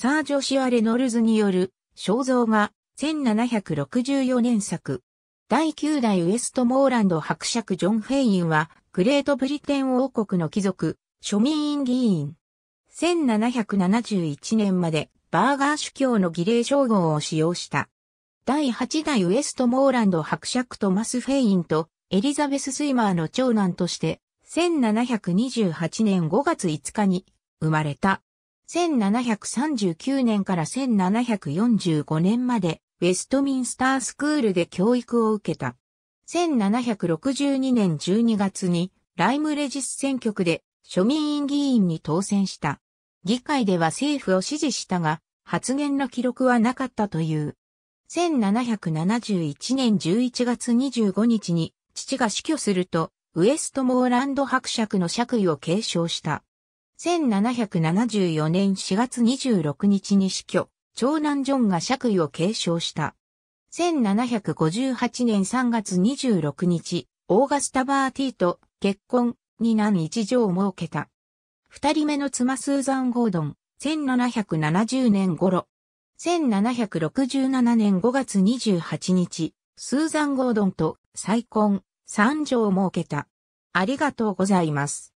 サージョシア・レノルズによる肖像画1764年作。第9代ウエストモーランド伯爵ジョン・フェインは、グレートブリテン王国の貴族、庶民院議員。1771年までバーガー主教の儀礼称号を使用した。第8代ウエストモーランド伯爵トマス・フェインとエリザベス・スイマーの長男として、1728年5月5日に生まれた。1739年から1745年まで、ウェストミンスタースクールで教育を受けた。1762年12月に、ライムレジス選挙区で庶民院議員に当選した。議会では政府を支持したが、発言の記録はなかったという。1771年11月25日に父が死去すると、ウエストモーランド伯爵の爵位を継承した。1774年4月26日に死去、長男ジョンが爵位を継承した。1758年3月26日、オーガスタ・バーティーと結婚、に男一女を設けた。二人目の妻スーザン・ゴードン、1770年頃。1767年5月28日、スーザン・ゴードンと再婚、三女を設けた。ありがとうございます。